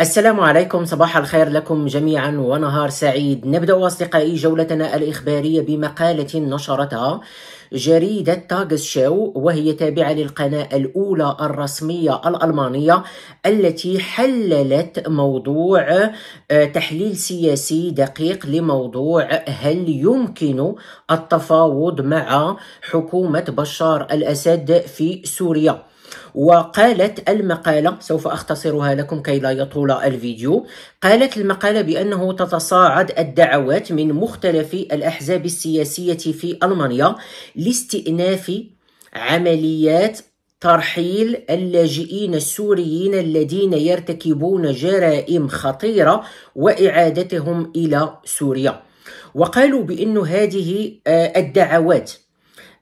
السلام عليكم صباح الخير لكم جميعا ونهار سعيد نبدا اصدقائي جولتنا الاخباريه بمقاله نشرتها جريده تاغس شاو وهي تابعه للقناه الاولى الرسميه الالمانيه التي حللت موضوع آه، تحليل سياسي دقيق لموضوع هل يمكن التفاوض مع حكومه بشار الاسد في سوريا وقالت المقالة سوف أختصرها لكم كي لا يطول الفيديو قالت المقالة بأنه تتصاعد الدعوات من مختلف الأحزاب السياسية في ألمانيا لاستئناف عمليات ترحيل اللاجئين السوريين الذين يرتكبون جرائم خطيرة وإعادتهم إلى سوريا وقالوا بأن هذه آه، الدعوات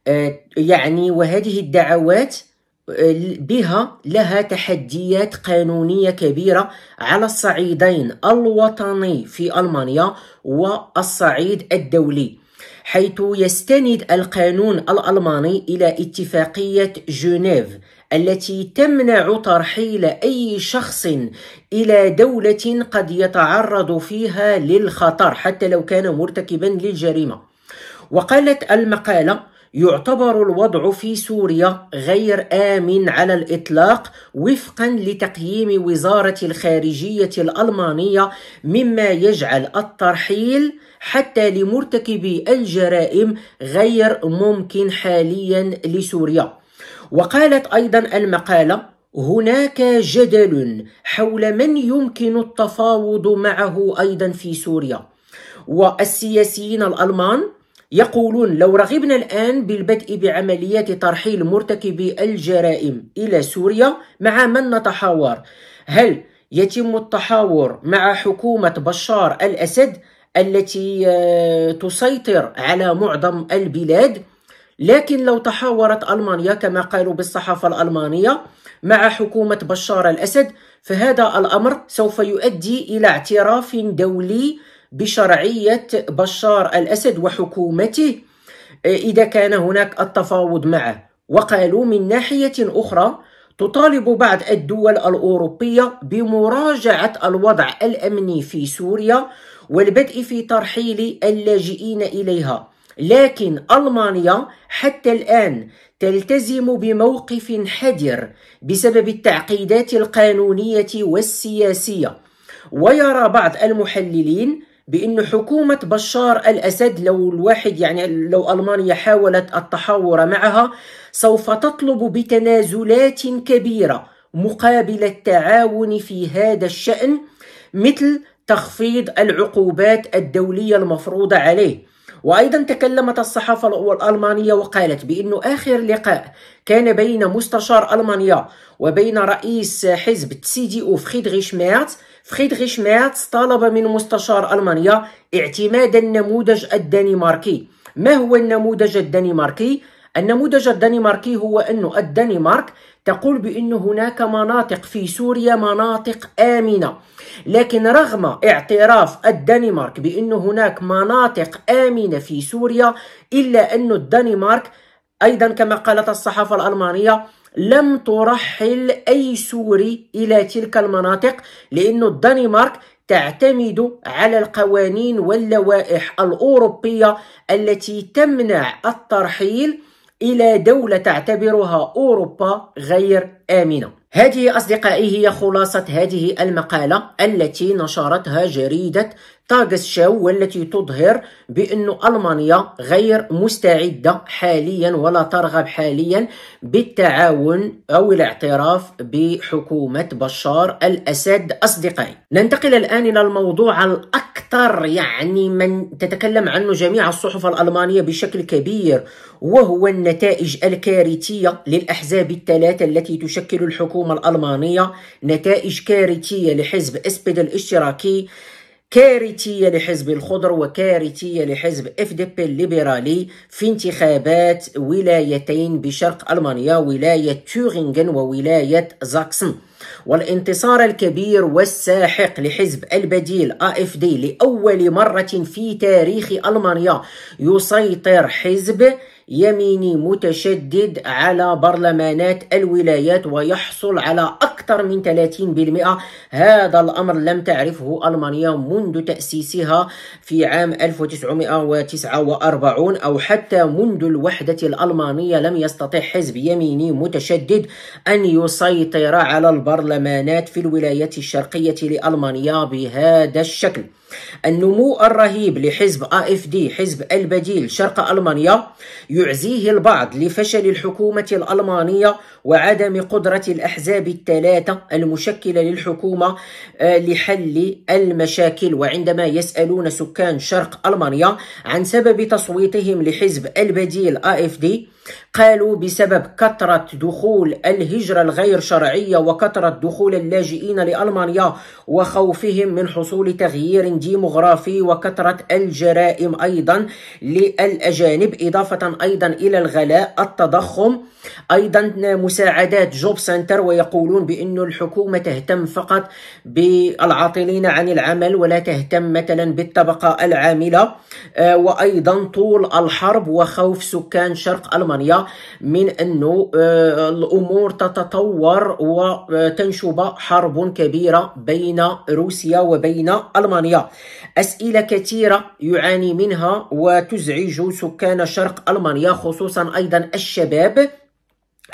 آه، يعني وهذه الدعوات بها لها تحديات قانونية كبيرة على الصعيدين الوطني في ألمانيا والصعيد الدولي حيث يستند القانون الألماني إلى اتفاقية جنيف التي تمنع ترحيل أي شخص إلى دولة قد يتعرض فيها للخطر حتى لو كان مرتكبا للجريمة وقالت المقالة يعتبر الوضع في سوريا غير آمن على الإطلاق وفقا لتقييم وزارة الخارجية الألمانية مما يجعل الترحيل حتى لمرتكبي الجرائم غير ممكن حاليا لسوريا وقالت أيضا المقالة هناك جدل حول من يمكن التفاوض معه ايضا في سوريا والسياسيين الالمان يقولون لو رغبنا الآن بالبدء بعمليات ترحيل مرتكبي الجرائم إلى سوريا مع من نتحاور هل يتم التحاور مع حكومة بشار الأسد التي آه، تسيطر على معظم البلاد لكن لو تحاورت ألمانيا كما قالوا بالصحافة الألمانية مع حكومة بشار الأسد فهذا الأمر سوف يؤدي إلى اعتراف دولي بشرعيه بشار الاسد وحكومته آه، اذا كان هناك التفاوض معه وقالوا من ناحيه اخرى تطالب بعض الدول الاوروبيه بمراجعه الوضع الامني في سوريا والبدء في ترحيل اللاجئين اليها لكن المانيا حتى الان تلتزم بموقف حذر بسبب التعقيدات القانونيه والسياسيه ويرى بعض المحللين بأن حكومة بشار الأسد لو الواحد يعني لو ألمانيا حاولت التحاور معها سوف تطلب بتنازلات كبيرة مقابل التعاون في هذا الشأن مثل تخفيض العقوبات الدولية المفروضة عليه وأيضا تكلمت الصحافة الألمانية وقالت بأن آخر لقاء كان بين مستشار ألمانيا وبين رئيس حزب تسيدي أو فريدريش ميرتز فريدريش ميرتس طلب من مستشار ألمانيا اعتماد النموذج الدنماركي ما هو النموذج الدنماركي؟ النموذج الدنماركي هو أن الدنمارك تقول بأن هناك مناطق في سوريا مناطق آمنة لكن رغم اعتراف الدنمارك بأن هناك مناطق آمنة في سوريا إلا أن الدنمارك أيضا كما قالت الصحافة الألمانية لم ترحل أي سوري إلى تلك المناطق لأن الدنمارك تعتمد على القوانين واللوائح الأوروبية التي تمنع الترحيل إلى دولة تعتبرها أوروبا غير آمنة هذه أصدقائي هي خلاصة هذه المقالة التي نشرتها جريدة طاقس شاو والتي تظهر بأن ألمانيا غير مستعدة حاليا ولا ترغب حاليا بالتعاون أو الاعتراف بحكومة بشار الأسد أصدقائي ننتقل الآن إلى الموضوع الأكثر يعني من تتكلم عنه جميع الصحف الألمانية بشكل كبير وهو النتائج الكارثية للأحزاب الثلاثة التي تشكل الحكومة الألمانية نتائج كارثية لحزب اسبيد الاشتراكي كارثية لحزب الخضر وكارثية لحزب اف دي بي الليبرالي في انتخابات ولايتين بشرق ألمانيا ولاية تورينغن وولاية زاكسن والانتصار الكبير والساحق لحزب البديل AFD لأول مرة في تاريخ ألمانيا يسيطر حزب يميني متشدد على برلمانات الولايات ويحصل على أكثر أكثر من 30% هذا الأمر لم تعرفه ألمانيا منذ تأسيسها في عام 1949 أو حتى منذ الوحدة الألمانية لم يستطع حزب يميني متشدد أن يسيطر على البرلمانات في الولايات الشرقية لألمانيا بهذا الشكل النمو الرهيب لحزب AFD حزب البديل شرق ألمانيا يعزيه البعض لفشل الحكومة الألمانية وعدم قدرة الأحزاب الثلاث الثلاثة المشكلة للحكومة آه، لحل المشاكل وعندما يسألون سكان شرق ألمانيا عن سبب تصويتهم لحزب البديل AFD قالوا بسبب كثرة دخول الهجرة الغير شرعية وكثرة دخول اللاجئين لألمانيا وخوفهم من حصول تغيير ديمغرافي وكثرة الجرائم أيضا للأجانب إضافة أيضا إلى الغلاء التضخم أيضا مساعدات جوب سنتر ويقولون بأن الحكومة تهتم فقط بالعاطلين عن العمل ولا تهتم مثلا بالطبقة العاملة آه، وأيضا طول الحرب وخوف سكان شرق ألمانيا المانيا من أنه آه، الأمور تتطور وتنشب آه، حرب كبيرة بين روسيا وبين ألمانيا أسئلة كثيرة يعاني منها وتزعج سكان شرق ألمانيا خصوصا أيضا الشباب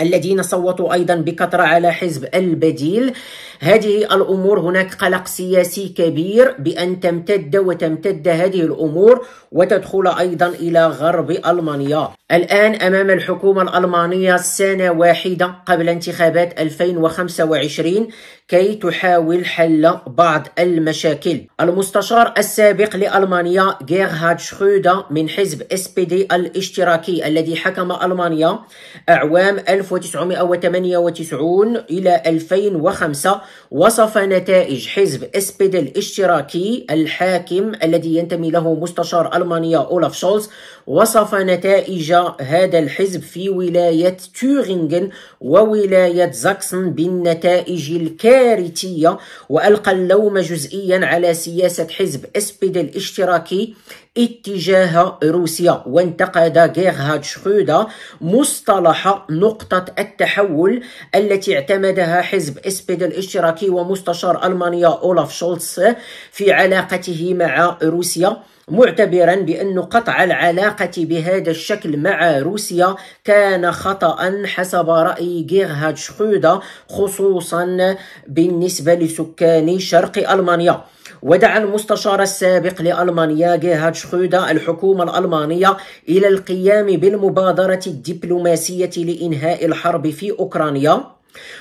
الذين صوتوا ايضا بكثره على حزب البديل هذه الأمور هناك قلق سياسي كبير بأن تمتد وتمتد هذه الأمور وتدخل أيضا إلى غرب ألمانيا الآن أمام الحكومة الألمانية سنة واحدة قبل انتخابات 2025 كي تحاول حل بعض المشاكل المستشار السابق لألمانيا غيرهارد شخودا من حزب اس بي دي الاشتراكي الذي حكم ألمانيا أعوام 1998 إلى 2005 وصف نتائج حزب اسبيد الاشتراكي الحاكم الذي ينتمي له مستشار ألمانيا أولاف شولز وصف نتائج هذا الحزب في ولاية تورينغن وولاية زاكسن بالنتائج الكارثية وألقى اللوم جزئيا على سياسة حزب اسبيد الاشتراكي اتجاه روسيا وانتقد جيرهارد شخودا مصطلح نقطة التحول التي اعتمدها حزب اسبيد الاشتراكي ومستشار ألمانيا أولاف شولتس في علاقته مع روسيا معتبرا بأن قطع العلاقة بهذا الشكل مع روسيا كان خطأ حسب رأي جيرهاد شخودة خصوصا بالنسبة لسكان شرق ألمانيا ودعا المستشار السابق لألمانيا جيهاد شخودة الحكومة الألمانية إلى القيام بالمبادرة الدبلوماسية لإنهاء الحرب في أوكرانيا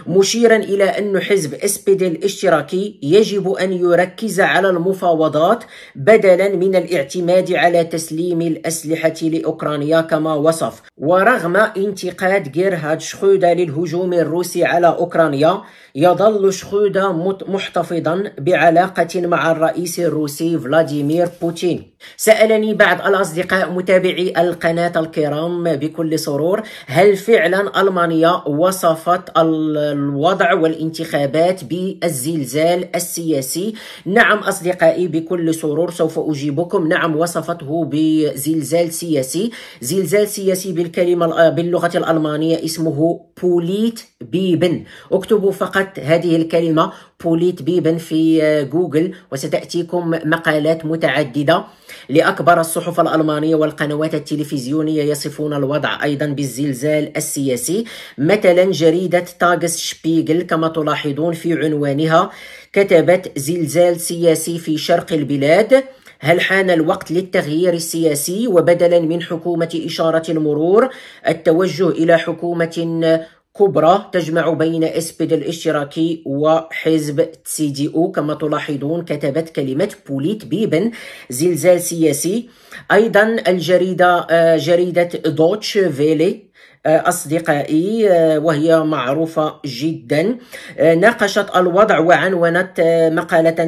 مشيرا إلى أن حزب اسبيدي الاشتراكي يجب أن يركز على المفاوضات بدلا من الاعتماد على تسليم الأسلحة لأوكرانيا كما وصف ورغم انتقاد جيرهاد شخودا للهجوم الروسي على أوكرانيا يظل شخودا محتفظا بعلاقة مع الرئيس الروسي فلاديمير بوتين سألني بعض الأصدقاء متابعي القناة الكرام بكل سرور هل فعلا ألمانيا وصفت الوضع والانتخابات بالزلزال السياسي نعم أصدقائي بكل سرور سوف أجيبكم نعم وصفته بزلزال سياسي زلزال سياسي بالكلمة باللغة الألمانية اسمه بوليت بيبن اكتبوا فقط بحث هذه الكلمة بوليت بيبن في آه، جوجل وستأتيكم مقالات متعددة لأكبر الصحف الألمانية والقنوات التلفزيونية يصفون الوضع أيضا بالزلزال السياسي مثلا جريدة تاغس شبيغل كما تلاحظون في عنوانها كتبت زلزال سياسي في شرق البلاد هل حان الوقت للتغيير السياسي وبدلا من حكومة إشارة المرور التوجه إلى حكومة كبرى تجمع بين اسبيد الاشتراكي وحزب تسي دي او كما تلاحظون كتبت كلمة بوليت بيبن زلزال سياسي أيضا الجريدة آه، جريدة دوتش فيلي أصدقائي آه، وهي معروفة جدا آه، ناقشت الوضع وعنونت آه، مقالة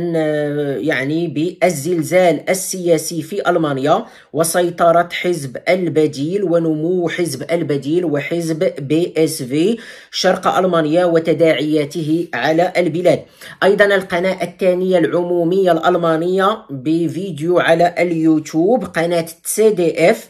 يعني بالزلزال السياسي في ألمانيا وسيطرة حزب البديل ونمو حزب البديل وحزب بي اس في شرق ألمانيا وتداعياته على البلاد أيضا القناة الثانية العمومية الألمانية بفيديو على اليوتيوب قناة سي دي اف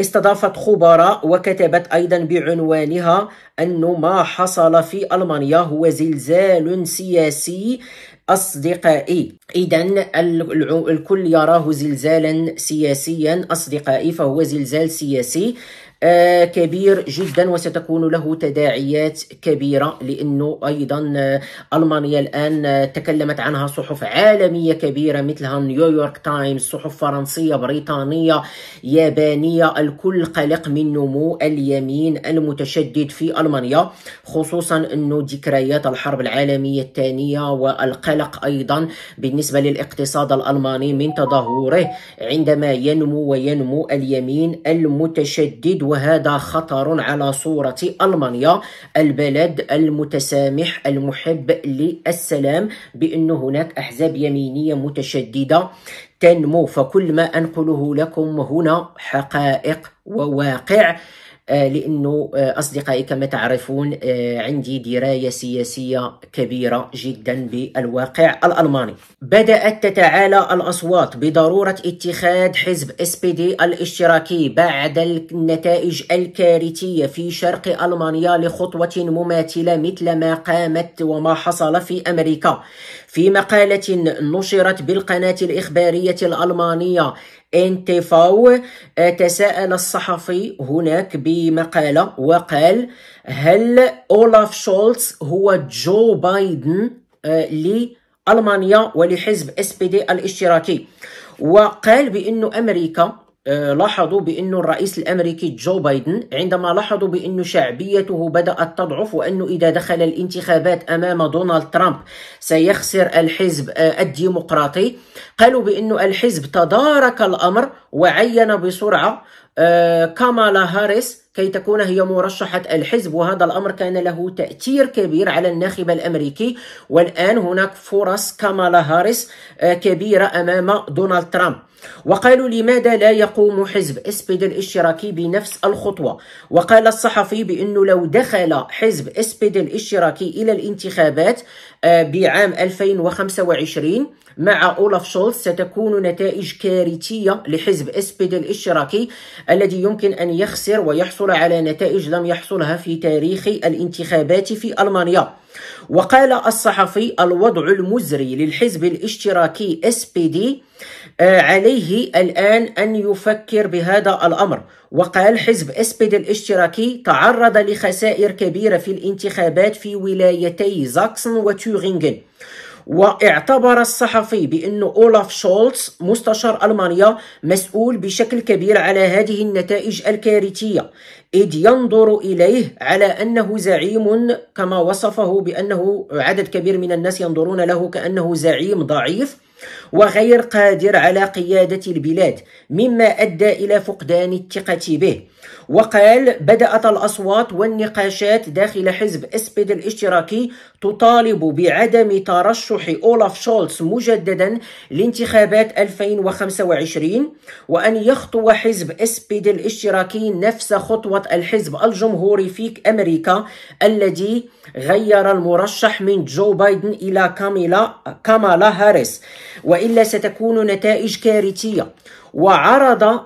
استضافت خبراء وكتبت أيضا بعنوانها أن ما حصل في ألمانيا هو زلزال سياسي أصدقائي إذا الكل يراه زلزالا سياسيا أصدقائي فهو زلزال سياسي آه، كبير جدا وستكون له تداعيات كبيرة لأنه أيضا آه، ألمانيا الآن آه، تكلمت عنها صحف عالمية كبيرة مثلها نيويورك تايمز صحف فرنسية بريطانية يابانية الكل قلق من نمو اليمين المتشدد في ألمانيا خصوصا أنه ذكريات الحرب العالمية الثانية والقلق أيضا بالنسبة للاقتصاد الألماني من تدهوره عندما ينمو وينمو اليمين المتشدد وهذا خطر على صورة ألمانيا البلد المتسامح المحب للسلام بأن هناك أحزاب يمينية متشددة تنمو فكل ما أنقله لكم هنا حقائق وواقع آه، لأنه آه، أصدقائي كما تعرفون آه، عندي دراية سياسية كبيرة جدا بالواقع الألماني بدأت تتعالى الأصوات بضرورة اتخاذ حزب اس بي دي الاشتراكي بعد النتائج الكارثية في شرق ألمانيا لخطوة مماثلة مثل ما قامت وما حصل في أمريكا في مقالة نشرت بالقناة الإخبارية الألمانية انتفاو آه، تساءل الصحفي هناك بمقالة وقال هل أولاف شولتز هو جو بايدن آه، لألمانيا ولحزب اس بي دي الاشتراكي وقال بأن أمريكا آه، لاحظوا بأن الرئيس الأمريكي جو بايدن عندما لاحظوا بأن شعبيته بدأت تضعف وأنه إذا دخل الانتخابات أمام دونالد ترامب سيخسر الحزب آه، الديمقراطي قالوا بأن الحزب تدارك الأمر وعين بسرعة آه، كامالا هاريس كي تكون هي مرشحة الحزب وهذا الأمر كان له تأثير كبير على الناخب الأمريكي والآن هناك فرص كامالا هاريس كبيرة أمام دونالد ترامب وقالوا لماذا لا يقوم حزب اسبيد الاشتراكي بنفس الخطوة وقال الصحفي بأنه لو دخل حزب اسبيد الاشتراكي إلى الانتخابات آه، بعام 2025 مع أولاف شولز ستكون نتائج كارثية لحزب اسبيد الاشتراكي الذي يمكن أن يخسر ويحصل على نتائج لم يحصلها في تاريخ الانتخابات في ألمانيا وقال الصحفي الوضع المزري للحزب الاشتراكي اس بي دي عليه الآن أن يفكر بهذا الأمر وقال حزب اس بي دي الاشتراكي تعرض لخسائر كبيرة في الانتخابات في ولايتي زاكسن وتورينغن واعتبر الصحفي بأن أولاف شولتز مستشار ألمانيا مسؤول بشكل كبير على هذه النتائج الكارثية إذ ينظر إليه على أنه زعيم كما وصفه بأنه عدد كبير من الناس ينظرون له كأنه زعيم ضعيف وغير قادر على قيادة البلاد مما أدى إلى فقدان الثقة به وقال بدأت الأصوات والنقاشات داخل حزب أسبيد الاشتراكي تطالب بعدم ترشح أولاف شولتز مجددا لانتخابات 2025 وأن يخطو حزب أسبيد الاشتراكي نفس خطوة الحزب الجمهوري في أمريكا الذي غير المرشح من جو بايدن إلى كاميلا كامالا هاريس و والا ستكون نتائج كارثيه وعرض آه،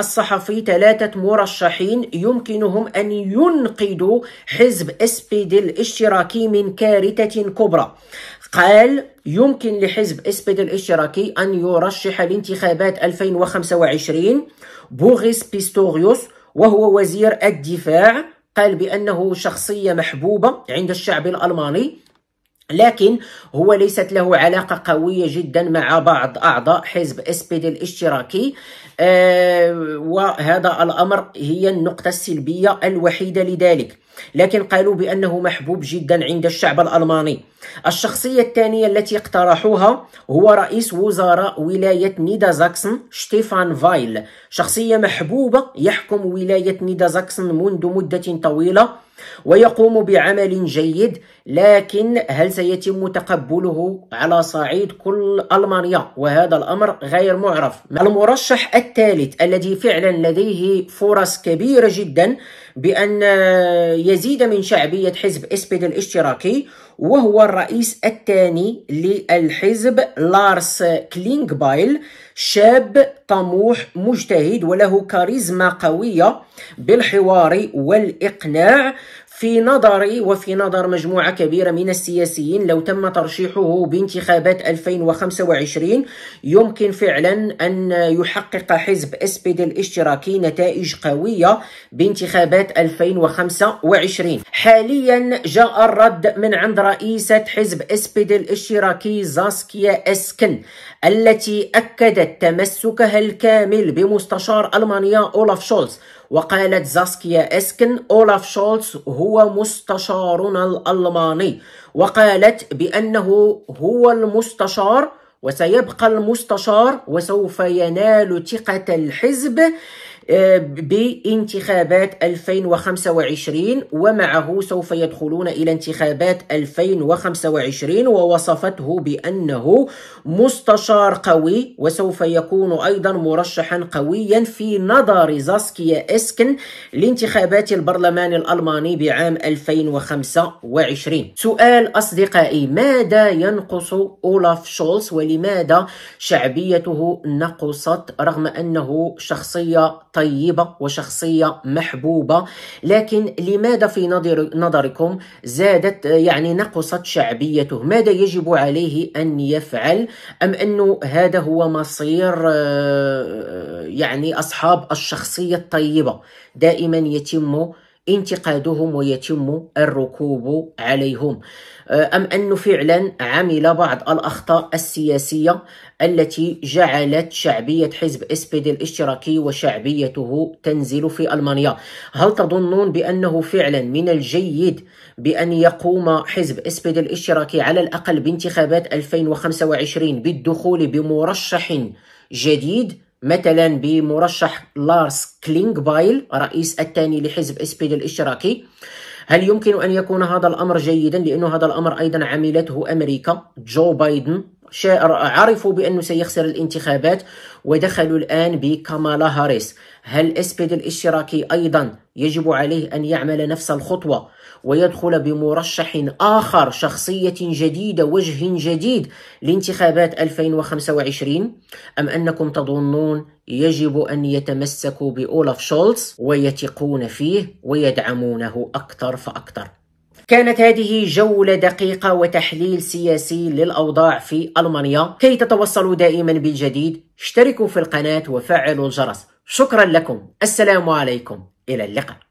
الصحفي ثلاثة مرشحين يمكنهم أن ينقذوا حزب اسبيد الاشتراكي من كارثة كبرى قال يمكن لحزب اسبيد الاشتراكي أن يرشح لانتخابات 2025 بوغيس بيستوريوس وهو وزير الدفاع قال بأنه شخصية محبوبة عند الشعب الألماني لكن هو ليست له علاقة قوية جدا مع بعض أعضاء حزب اسبيد الاشتراكي آه، وهذا الأمر هي النقطة السلبية الوحيدة لذلك لكن قالوا بأنه محبوب جدا عند الشعب الألماني الشخصية الثانية التي اقترحوها هو رئيس وزراء ولاية نيدا زاكسن شتيفان فايل شخصية محبوبة يحكم ولاية نيدا زاكسن منذ مدة طويلة ويقوم بعمل جيد لكن هل سيتم تقبله على صعيد كل ألمانيا وهذا الأمر غير معرف المرشح الثالث الذي فعلا لديه فرص كبيرة جدا بأن يزيد من شعبية حزب اسبيد الاشتراكي وهو الرئيس الثاني للحزب لارس كلينغبايل شاب طموح مجتهد وله كاريزما قوية بالحوار والإقناع في نظري وفي نظر مجموعة كبيرة من السياسيين لو تم ترشيحه بانتخابات 2025 يمكن فعلا أن يحقق حزب اسبيد الاشتراكي نتائج قوية بانتخابات 2025 حاليا جاء الرد من عند رئيسة حزب اسبيد الاشتراكي زاسكيا اسكن التي أكدت تمسكها الكامل بمستشار ألمانيا أولاف شولز وقالت زاسكيا إسكن أولاف شولز هو مستشارنا الألماني وقالت بأنه هو المستشار وسيبقى المستشار وسوف ينال ثقة الحزب آه، بانتخابات 2025 ومعه سوف يدخلون إلى انتخابات 2025 ووصفته بأنه مستشار قوي وسوف يكون أيضا مرشحا قويا في نظر زاسكيا إسكن لانتخابات البرلمان الألماني بعام 2025 سؤال أصدقائي ماذا ينقص أولاف شولز ولماذا شعبيته نقصت رغم أنه شخصية طيبة وشخصية محبوبة لكن لماذا في نظر نظركم زادت آه، يعني نقصت شعبيته ماذا يجب عليه أن يفعل أم أنه هذا هو مصير آه، يعني أصحاب الشخصية الطيبة دائما يتم انتقادهم ويتم الركوب عليهم آه، أم أنه فعلا عمل بعض الأخطاء السياسية التي جعلت شعبية حزب اسبيد الاشتراكي وشعبيته تنزل في ألمانيا هل تظنون بأنه فعلا من الجيد بأن يقوم حزب اسبيد الاشتراكي على الأقل بانتخابات 2025 بالدخول بمرشح جديد مثلا بمرشح لارس بايل رئيس الثاني لحزب اسبيد الاشتراكي هل يمكن ان يكون هذا الامر جيدا لانه هذا الامر ايضا عملته امريكا جو بايدن عرفوا بأنه سيخسر الانتخابات ودخلوا الآن بكامالا هاريس هل اسبيد الاشتراكي أيضا يجب عليه أن يعمل نفس الخطوة ويدخل بمرشح آخر شخصية جديدة وجه جديد لانتخابات 2025 أم أنكم تظنون يجب أن يتمسكوا بأولاف شولتز ويثقون فيه ويدعمونه أكثر فأكثر كانت هذه جولة دقيقة وتحليل سياسي للأوضاع في ألمانيا كي تتوصلوا دائما بالجديد اشتركوا في القناة وفعلوا الجرس شكرا لكم السلام عليكم إلى اللقاء